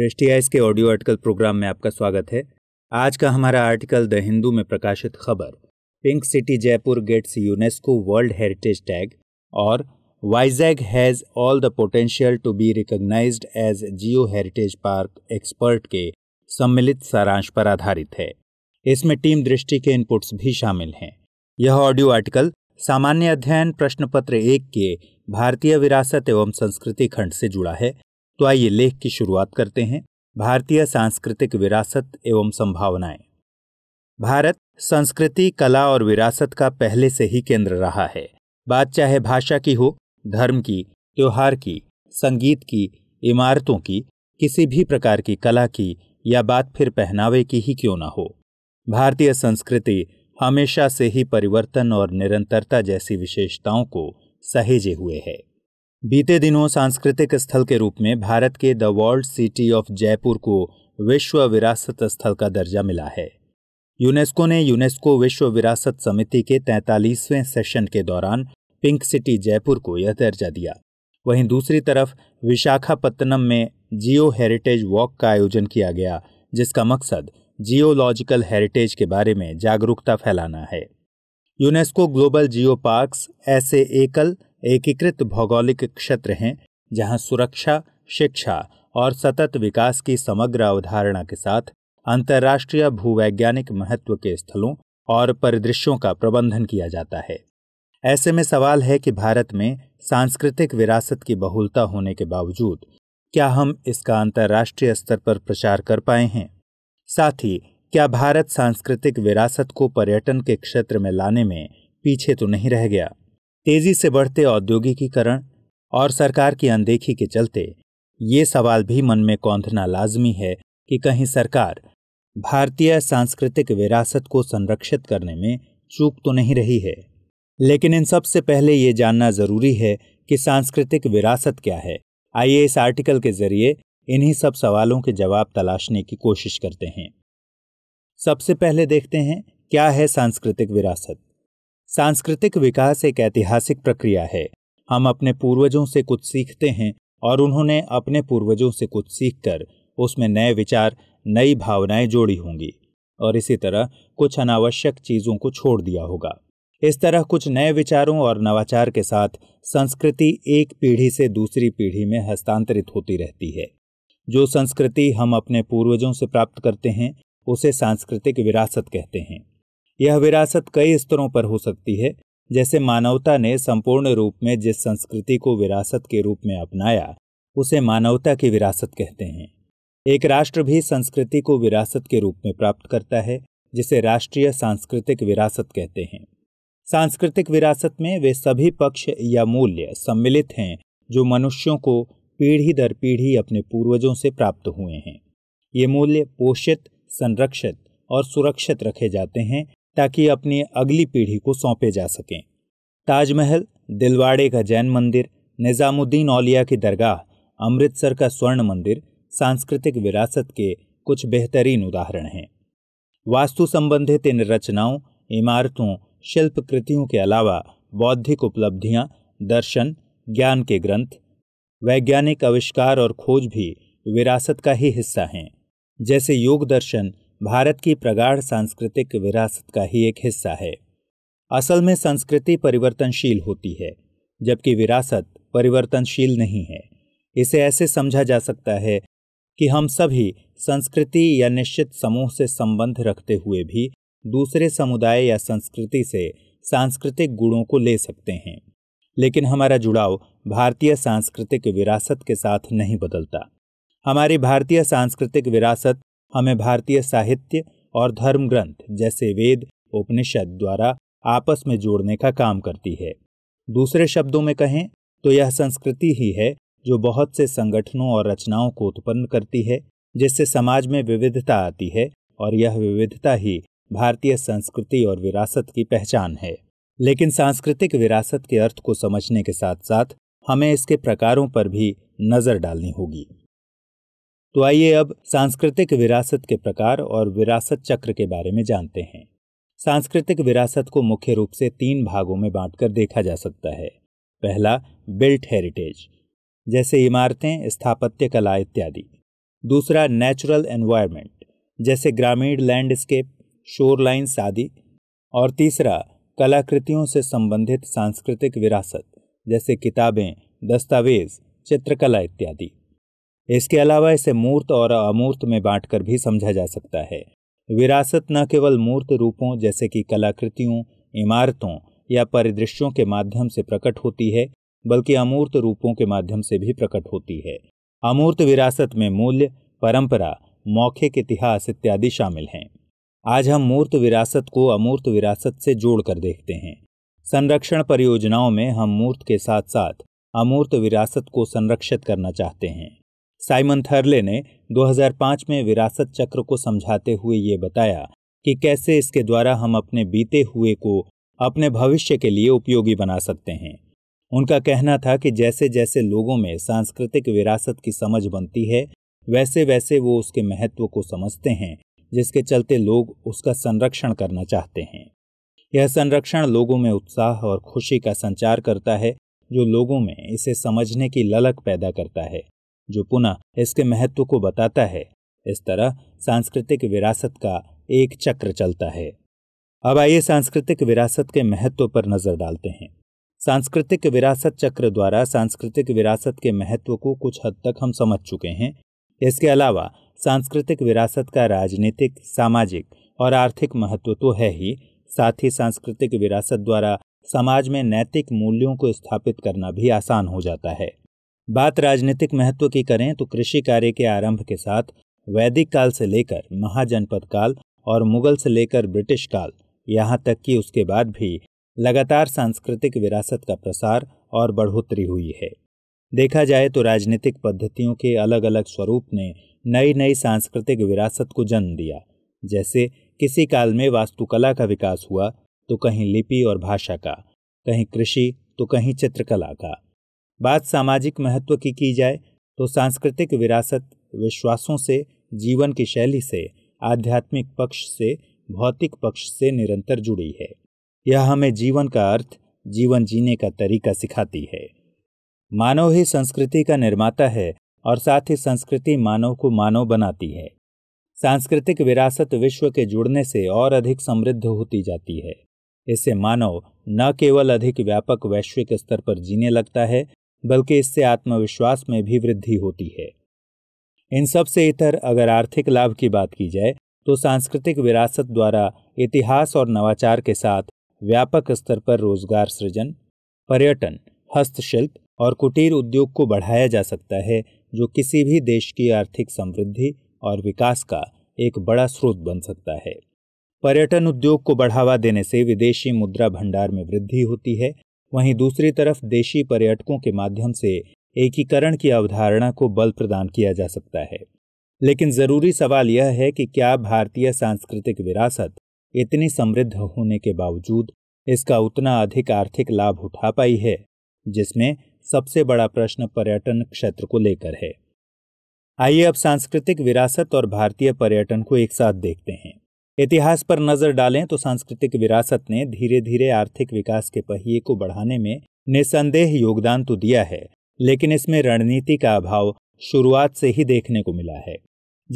दृष्टि है के ऑडियो आर्टिकल प्रोग्राम में आपका स्वागत है आज का हमारा आर्टिकल द हिंदू में प्रकाशित खबर pink city Jaipur gets UNESCO world heritage tag और Vizag has all the potential to be recognise as geo heritage park expert के सम्मिलित सारांश पर आधारित है इसमें टीम दृष्टि के इनपुट्स भी शामिल हैं यह ऑडियो आर्टिकल सामान्य अध्ययन प्रश्न पत्र एक के भारतीय विरासत एवं संस्कृति खंड से जुड़ा है तो आइए लेख की शुरुआत करते हैं भारतीय सांस्कृतिक विरासत एवं संभावनाएं भारत संस्कृति कला और विरासत का पहले से ही केंद्र रहा है बात चाहे भाषा की हो धर्म की त्योहार की संगीत की इमारतों की किसी भी प्रकार की कला की या बात फिर पहनावे की ही क्यों ना हो भारतीय संस्कृति हमेशा से ही परिवर्तन और निरंतरता जैसी विशेषताओं को सहेजे हुए है बीते दिनों सांस्कृतिक स्थल के रूप में भारत के the world city of Jaipur को विश्व विरासत स्थल का दर्जा मिला है यूनेस्को ने यूनेस्को विश्व विरासत समिति के तैंतालीसवें सेशन के दौरान पिंक सिटी जयपुर को यह दर्जा दिया वहीं दूसरी तरफ विशाखापत्तनम में जियो हेरिटेज वॉक का आयोजन किया गया जिसका मकसद जियोलॉजिकल हेरिटेज के बारे में जागरूकता फैलाना है यूनेस्को ग्लोबल जियो पार्क्स ऐसे एकल एकीकृत भौगोलिक क्षेत्र हैं जहां सुरक्षा शिक्षा और सतत विकास की समग्र अवधारणा के साथ अंतर्राष्ट्रीय भूवैज्ञानिक महत्व के स्थलों और परिदृश्यों का प्रबंधन किया जाता है ऐसे में सवाल है कि भारत में सांस्कृतिक विरासत की बहुलता होने के बावजूद क्या हम इसका अंतर्राष्ट्रीय स्तर पर प्रचार कर पाए हैं साथ ही क्या भारत सांस्कृतिक विरासत को पर्यटन के क्षेत्र में लाने में पीछे तो नहीं रह गया तेजी से बढ़ते औद्योगिकीकरण और सरकार की अनदेखी के चलते ये सवाल भी मन में कौंधना लाजमी है कि कहीं सरकार भारतीय सांस्कृतिक विरासत को संरक्षित करने में चूक तो नहीं रही है लेकिन इन सब से पहले ये जानना जरूरी है कि सांस्कृतिक विरासत क्या है आइए इस आर्टिकल के जरिए इन्हीं सब सवालों के जवाब तलाशने की कोशिश करते हैं सबसे पहले देखते हैं क्या है सांस्कृतिक विरासत सांस्कृतिक विकास एक ऐतिहासिक प्रक्रिया है हम अपने पूर्वजों से कुछ सीखते हैं और उन्होंने अपने पूर्वजों से कुछ सीखकर उसमें नए विचार नई भावनाएं जोड़ी होंगी और इसी तरह कुछ अनावश्यक चीजों को छोड़ दिया होगा इस तरह कुछ नए विचारों और नवाचार के साथ संस्कृति एक पीढ़ी से दूसरी पीढ़ी में हस्तांतरित होती रहती है जो संस्कृति हम अपने पूर्वजों से प्राप्त करते हैं उसे सांस्कृतिक विरासत कहते हैं यह विरासत कई स्तरों पर हो सकती है जैसे मानवता ने संपूर्ण रूप में जिस संस्कृति को विरासत के रूप में अपनाया उसे मानवता की विरासत कहते हैं एक राष्ट्र भी संस्कृति को विरासत के रूप में प्राप्त करता है जिसे राष्ट्रीय सांस्कृतिक विरासत कहते हैं सांस्कृतिक विरासत में वे सभी पक्ष या मूल्य सम्मिलित हैं जो मनुष्यों को पीढ़ी दर पीढ़ी अपने पूर्वजों से प्राप्त हुए हैं ये मूल्य पोषित संरक्षित और सुरक्षित रखे जाते हैं ताकि अपनी अगली पीढ़ी को सौंपे जा सकें ताजमहल दिलवाड़े का जैन मंदिर निज़ामुद्दीन औलिया की दरगाह अमृतसर का स्वर्ण मंदिर सांस्कृतिक विरासत के कुछ बेहतरीन उदाहरण हैं वास्तु संबंधित इन रचनाओं इमारतों शिल्पकृतियों के अलावा बौद्धिक उपलब्धियां, दर्शन ज्ञान के ग्रंथ वैज्ञानिक आविष्कार और खोज भी विरासत का ही हिस्सा हैं जैसे योग दर्शन भारत की प्रगाढ़ सांस्कृतिक विरासत का ही एक हिस्सा है असल में संस्कृति परिवर्तनशील होती है जबकि विरासत परिवर्तनशील नहीं है इसे ऐसे समझा जा सकता है कि हम सभी संस्कृति या निश्चित समूह से संबंध रखते हुए भी दूसरे समुदाय या संस्कृति से सांस्कृतिक गुणों को ले सकते हैं लेकिन हमारा जुड़ाव भारतीय सांस्कृतिक विरासत के साथ नहीं बदलता हमारी भारतीय सांस्कृतिक विरासत हमें भारतीय साहित्य और धर्म ग्रंथ जैसे वेद उपनिषद द्वारा आपस में जोड़ने का काम करती है दूसरे शब्दों में कहें तो यह संस्कृति ही है जो बहुत से संगठनों और रचनाओं को उत्पन्न करती है जिससे समाज में विविधता आती है और यह विविधता ही भारतीय संस्कृति और विरासत की पहचान है लेकिन सांस्कृतिक विरासत के अर्थ को समझने के साथ साथ हमें इसके प्रकारों पर भी नजर डालनी होगी तो आइए अब सांस्कृतिक विरासत के प्रकार और विरासत चक्र के बारे में जानते हैं सांस्कृतिक विरासत को मुख्य रूप से तीन भागों में बांटकर देखा जा सकता है पहला बिल्ट हेरिटेज जैसे इमारतें स्थापत्य कला इत्यादि दूसरा नेचुरल एनवायरनमेंट जैसे ग्रामीण लैंडस्केप शोर लाइन्स आदि और तीसरा कलाकृतियों से संबंधित सांस्कृतिक विरासत जैसे किताबें दस्तावेज चित्रकला इत्यादि इसके अलावा इसे मूर्त और अमूर्त में बांटकर भी समझा जा सकता है विरासत न केवल मूर्त रूपों जैसे कि कलाकृतियों इमारतों या परिदृश्यों के माध्यम से प्रकट होती है बल्कि अमूर्त रूपों के माध्यम से भी प्रकट होती है अमूर्त विरासत में मूल्य परंपरा मौखिक इतिहास इत्यादि शामिल हैं आज हम मूर्त विरासत को अमूर्त विरासत से जोड़कर देखते हैं संरक्षण परियोजनाओं में हम मूर्त के साथ साथ अमूर्त विरासत को संरक्षित करना चाहते हैं साइमन थर्ले ने 2005 में विरासत चक्र को समझाते हुए ये बताया कि कैसे इसके द्वारा हम अपने बीते हुए को अपने भविष्य के लिए उपयोगी बना सकते हैं उनका कहना था कि जैसे जैसे लोगों में सांस्कृतिक विरासत की समझ बनती है वैसे वैसे वो उसके महत्व को समझते हैं जिसके चलते लोग उसका संरक्षण करना चाहते हैं यह संरक्षण लोगों में उत्साह और खुशी का संचार करता है जो लोगों में इसे समझने की ललक पैदा करता है जो पुनः इसके महत्व को बताता है इस तरह सांस्कृतिक विरासत का एक चक्र चलता है अब आइए सांस्कृतिक विरासत के महत्व पर नजर डालते हैं सांस्कृतिक विरासत चक्र द्वारा सांस्कृतिक विरासत के महत्व को कुछ हद तक हम समझ चुके हैं इसके अलावा सांस्कृतिक विरासत का राजनीतिक सामाजिक और आर्थिक महत्व तो है ही साथ ही सांस्कृतिक विरासत द्वारा समाज में नैतिक मूल्यों को स्थापित करना भी आसान हो जाता है बात राजनीतिक महत्व की करें तो कृषि कार्य के आरंभ के साथ वैदिक काल से लेकर महाजनपद काल और मुगल से लेकर ब्रिटिश काल यहाँ तक कि उसके बाद भी लगातार सांस्कृतिक विरासत का प्रसार और बढ़ोतरी हुई है देखा जाए तो राजनीतिक पद्धतियों के अलग अलग स्वरूप ने नई नई सांस्कृतिक विरासत को जन्म दिया जैसे किसी काल में वास्तुकला का विकास हुआ तो कहीं लिपि और भाषा का कहीं कृषि तो कहीं चित्रकला का बात सामाजिक महत्व की की जाए तो सांस्कृतिक विरासत विश्वासों से जीवन की शैली से आध्यात्मिक पक्ष से भौतिक पक्ष से निरंतर जुड़ी है यह हमें जीवन का अर्थ जीवन जीने का तरीका सिखाती है मानव ही संस्कृति का निर्माता है और साथ ही संस्कृति मानव को मानव बनाती है सांस्कृतिक विरासत विश्व के जुड़ने से और अधिक समृद्ध होती जाती है इससे मानव न केवल अधिक व्यापक वैश्विक स्तर पर जीने लगता है बल्कि इससे आत्मविश्वास में भी वृद्धि होती है इन सब से इतर अगर आर्थिक लाभ की बात की जाए तो सांस्कृतिक विरासत द्वारा इतिहास और नवाचार के साथ व्यापक स्तर पर रोजगार सृजन पर्यटन हस्तशिल्प और कुटीर उद्योग को बढ़ाया जा सकता है जो किसी भी देश की आर्थिक समृद्धि और विकास का एक बड़ा स्रोत बन सकता है पर्यटन उद्योग को बढ़ावा देने से विदेशी मुद्रा भंडार में वृद्धि होती है वहीं दूसरी तरफ देशी पर्यटकों के माध्यम से एकीकरण की अवधारणा को बल प्रदान किया जा सकता है लेकिन जरूरी सवाल यह है कि क्या भारतीय सांस्कृतिक विरासत इतनी समृद्ध होने के बावजूद इसका उतना अधिक आर्थिक लाभ उठा पाई है जिसमें सबसे बड़ा प्रश्न पर्यटन क्षेत्र को लेकर है आइए अब सांस्कृतिक विरासत और भारतीय पर्यटन को एक साथ देखते हैं इतिहास पर नजर डालें तो सांस्कृतिक विरासत ने धीरे धीरे आर्थिक विकास के पहिए को बढ़ाने में निसंदेह योगदान तो दिया है लेकिन इसमें रणनीति का अभाव शुरुआत से ही देखने को मिला है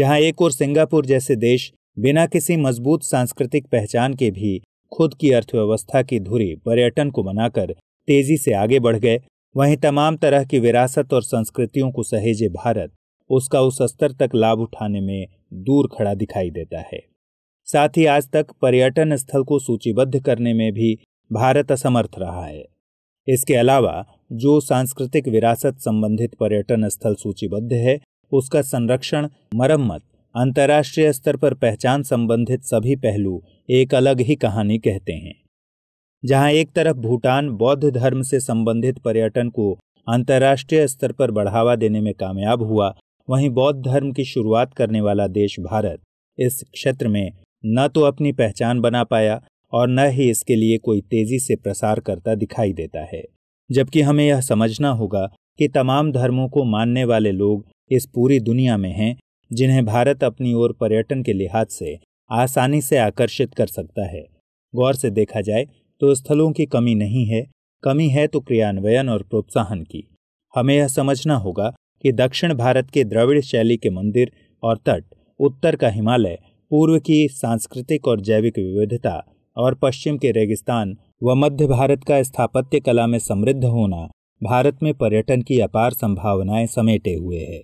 जहां एक और सिंगापुर जैसे देश बिना किसी मजबूत सांस्कृतिक पहचान के भी खुद की अर्थव्यवस्था की धुरी पर्यटन को मनाकर तेजी से आगे बढ़ गए वहीं तमाम तरह की विरासत और संस्कृतियों को सहेजे भारत उसका उस स्तर तक लाभ उठाने में दूर खड़ा दिखाई देता है साथ ही आज तक पर्यटन स्थल को सूचीबद्ध करने में भी भारत असमर्थ रहा है इसके अलावा जो सांस्कृतिक विरासत संबंधित पर्यटन स्थल सूचीबद्ध है उसका संरक्षण मरम्मत अंतर्राष्ट्रीय स्तर पर पहचान संबंधित सभी पहलू एक अलग ही कहानी कहते हैं जहां एक तरफ भूटान बौद्ध धर्म से संबंधित पर्यटन को अंतर्राष्ट्रीय स्तर पर बढ़ावा देने में कामयाब हुआ वहीं बौद्ध धर्म की शुरुआत करने वाला देश भारत इस क्षेत्र में न तो अपनी पहचान बना पाया और न ही इसके लिए कोई तेजी से प्रसार करता दिखाई देता है जबकि हमें यह समझना होगा कि तमाम धर्मों को मानने वाले लोग इस पूरी दुनिया में हैं जिन्हें भारत अपनी ओर पर्यटन के लिहाज से आसानी से आकर्षित कर सकता है गौर से देखा जाए तो स्थलों की कमी नहीं है कमी है तो क्रियान्वयन और प्रोत्साहन की हमें यह समझना होगा कि दक्षिण भारत के द्रविड़ शैली के मंदिर और तट उत्तर का हिमालय पूर्व की सांस्कृतिक और जैविक विविधता और पश्चिम के रेगिस्तान व मध्य भारत का स्थापत्य कला में समृद्ध होना भारत में पर्यटन की अपार संभावनाएं समेटे हुए है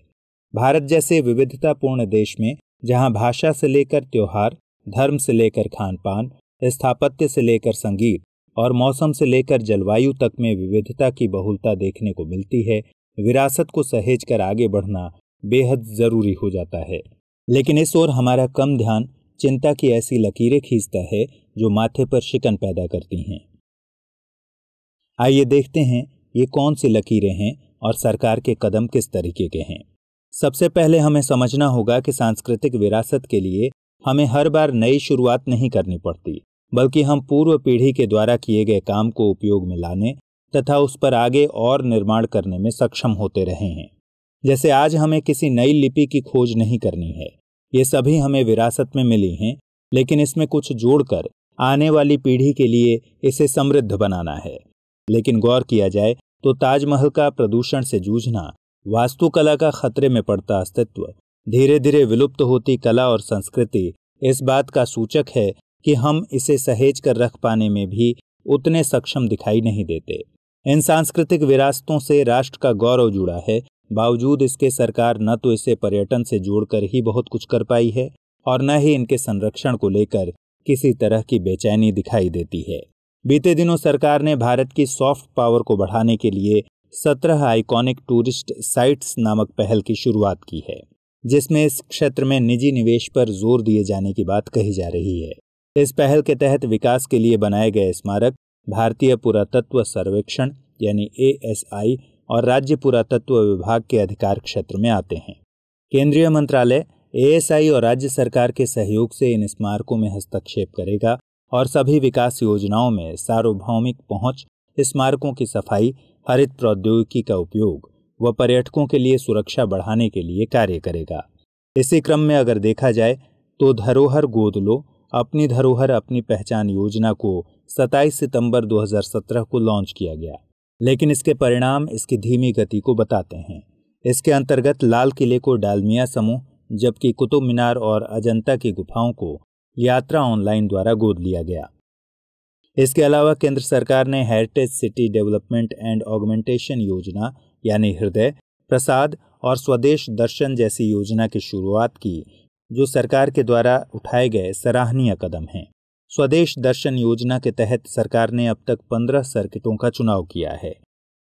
भारत जैसे विविधतापूर्ण देश में जहां भाषा से लेकर त्योहार धर्म से लेकर खान पान स्थापत्य से लेकर संगीत और मौसम से लेकर जलवायु तक में विविधता की बहुलता देखने को मिलती है विरासत को सहेज कर आगे बढ़ना बेहद ज़रूरी हो जाता है लेकिन इस ओर हमारा कम ध्यान चिंता की ऐसी लकीरें खींचता है जो माथे पर शिकन पैदा करती हैं आइए देखते हैं ये कौन सी लकीरें हैं और सरकार के कदम किस तरीके के हैं सबसे पहले हमें समझना होगा कि सांस्कृतिक विरासत के लिए हमें हर बार नई शुरुआत नहीं करनी पड़ती बल्कि हम पूर्व पीढ़ी के द्वारा किए गए काम को उपयोग में लाने तथा उस पर आगे और निर्माण करने में सक्षम होते रहे हैं जैसे आज हमें किसी नई लिपि की खोज नहीं करनी है ये सभी हमें विरासत में मिली हैं लेकिन इसमें कुछ जोड़कर आने वाली पीढ़ी के लिए इसे समृद्ध बनाना है लेकिन गौर किया जाए तो ताजमहल का प्रदूषण से जूझना वास्तुकला का खतरे में पड़ता अस्तित्व धीरे धीरे विलुप्त होती कला और संस्कृति इस बात का सूचक है कि हम इसे सहेज कर रख पाने में भी उतने सक्षम दिखाई नहीं देते इन सांस्कृतिक विरासतों से राष्ट्र का गौरव जुड़ा है बावजूद इसके सरकार न तो इसे पर्यटन से जोड़कर ही बहुत कुछ कर पाई है और न ही इनके संरक्षण को लेकर किसी तरह की बेचैनी दिखाई देती है बीते दिनों सरकार ने भारत की सॉफ्ट पावर को बढ़ाने के लिए सत्रह आइकॉनिक टूरिस्ट साइट्स नामक पहल की शुरुआत की है जिसमें इस क्षेत्र में निजी निवेश पर जोर दिए जाने की बात कही जा रही है इस पहल के तहत विकास के लिए बनाए गए स्मारक भारतीय पुरातत्व सर्वेक्षण यानी ए और राज्य पुरातत्व विभाग के अधिकार क्षेत्र में आते हैं केंद्रीय मंत्रालय एएसआई और राज्य सरकार के सहयोग से इन स्मारकों में हस्तक्षेप करेगा और सभी विकास योजनाओं में सार्वभौमिक पहुंच स्मारकों की सफाई हरित प्रौद्योगिकी का उपयोग व पर्यटकों के लिए सुरक्षा बढ़ाने के लिए कार्य करेगा इसी क्रम में अगर देखा जाए तो धरोहर गोदलो अपनी धरोहर अपनी पहचान योजना को 27 सितंबर 2017 को लॉन्च किया गया लेकिन इसके परिणाम इसकी धीमी गति को बताते हैं इसके अंतर्गत लाल किले को डालमिया समूह जबकि कुतुब मीनार और अजंता की गुफाओं को यात्रा ऑनलाइन द्वारा गोद लिया गया इसके अलावा केंद्र सरकार ने heritage city development and augmentation योजना यानी हृदय प्रसाद और स्वदेश दर्शन जैसी योजना की शुरुआत की जो सरकार के द्वारा उठाए गए सराहनीय कदम हैं स्वदेश दर्शन योजना के तहत सरकार ने अब तक पंद्रह सर्किटों का चुनाव किया है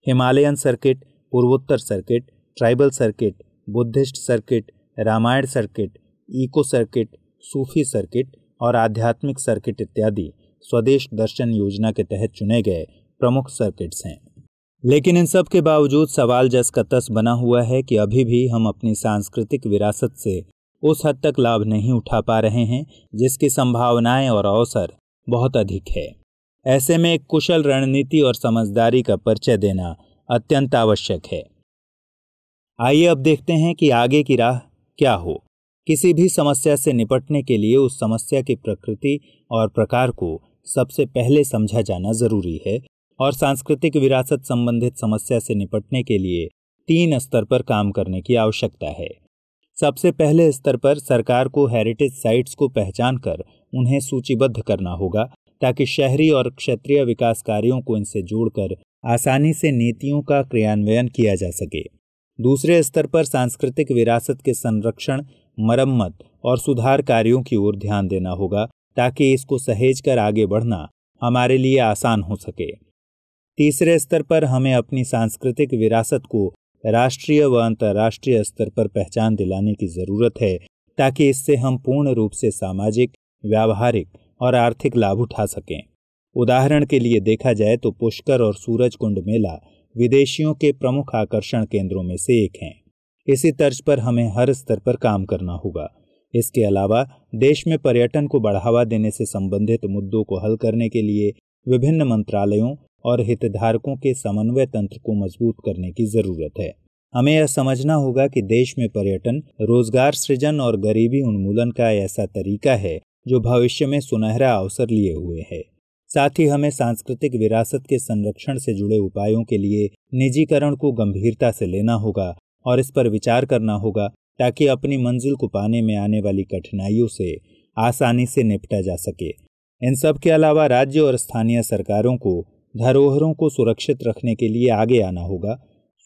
हिमालयन सर्किट पूर्वोत्तर circuit tribal circuit Buddhist circuit Ramayan circuit eco circuit सूफी सर्किट और आध्यात्मिक सर्किट इत्यादि स्वदेश दर्शन योजना के तहत चुने गए प्रमुख सर्किट्स हैं लेकिन इन सब के बावजूद सवाल जस का तस बना हुआ है कि अभी भी हम अपनी सांस्कृतिक विरासत से उस हद तक लाभ नहीं उठा पा रहे हैं जिसकी संभावनाएं और अवसर बहुत अधिक है ऐसे में एक कुशल रणनीति और समझदारी का परिचय देना अत्यंत आवश्यक है आइए अब देखते हैं कि आगे की राह क्या हो किसी भी समस्या से निपटने के लिए उस समस्या की प्रकृति और प्रकार को सबसे पहले समझा जाना जरूरी है और सांस्कृतिक विरासत संबंधित समस्या से निपटने के लिए तीन स्तर पर काम करने की आवश्यकता है सबसे पहले स्तर पर सरकार को हेरिटेज साइट्स को पहचान कर उन्हें सूचीबद्ध करना होगा ताकि शहरी और क्षेत्रीय विकास कार्यों को इनसे जोड़कर आसानी से नीतियों का क्रियान्वयन किया जा सके दूसरे स्तर पर सांस्कृतिक विरासत के संरक्षण मरम्मत और सुधार कार्यों की ओर ध्यान देना होगा ताकि इसको सहेज कर आगे बढ़ना हमारे लिए आसान हो सके तीसरे स्तर पर हमें अपनी सांस्कृतिक विरासत को राष्ट्रीय व अंतर्राष्ट्रीय स्तर पर पहचान दिलाने की जरूरत है ताकि इससे हम पूर्ण रूप से सामाजिक व्यावहारिक और आर्थिक लाभ उठा सकें उदाहरण के लिए देखा जाए तो पुष्कर और सूरज कुंड मेला विदेशियों के प्रमुख आकर्षण केंद्रों में से एक हैं इसी तर्ज पर हमें हर स्तर पर काम करना होगा इसके अलावा देश में पर्यटन को बढ़ावा देने से संबंधित मुद्दों को हल करने के लिए विभिन्न मंत्रालयों और हितधारकों के समन्वय तंत्र को मजबूत करने की जरूरत है हमें यह समझना होगा कि देश में पर्यटन रोजगार सृजन और गरीबी उन्मूलन का ऐसा तरीका है जो भविष्य में सुनहरा अवसर लिए हुए है साथ ही हमें सांस्कृतिक विरासत के संरक्षण से जुड़े उपायों के लिए निजीकरण को गंभीरता से लेना होगा और इस पर विचार करना होगा ताकि अपनी मंजिल को पाने में आने वाली कठिनाइयों से आसानी से निपटा जा सके इन सब के अलावा राज्य और स्थानीय सरकारों को धरोहरों को सुरक्षित रखने के लिए आगे आना होगा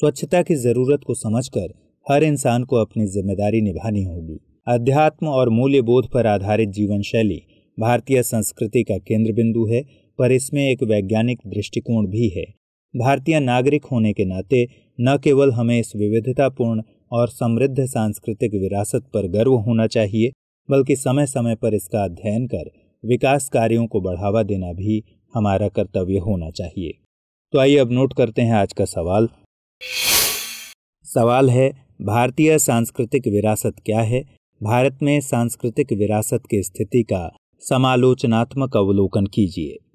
स्वच्छता की ज़रूरत को समझकर हर इंसान को अपनी जिम्मेदारी निभानी होगी अध्यात्म और मूल्य बोध पर आधारित जीवन शैली भारतीय संस्कृति का केंद्र बिंदु है पर इसमें एक वैज्ञानिक दृष्टिकोण भी है भारतीय नागरिक होने के नाते न केवल हमें इस विविधतापूर्ण और समृद्ध सांस्कृतिक विरासत पर गर्व होना चाहिए बल्कि समय समय पर इसका अध्ययन कर विकास कार्यों को बढ़ावा देना भी हमारा कर्तव्य होना चाहिए तो आइए अब नोट करते हैं आज का सवाल सवाल है भारतीय सांस्कृतिक विरासत क्या है भारत में सांस्कृतिक विरासत की स्थिति का समालोचनात्मक अवलोकन कीजिए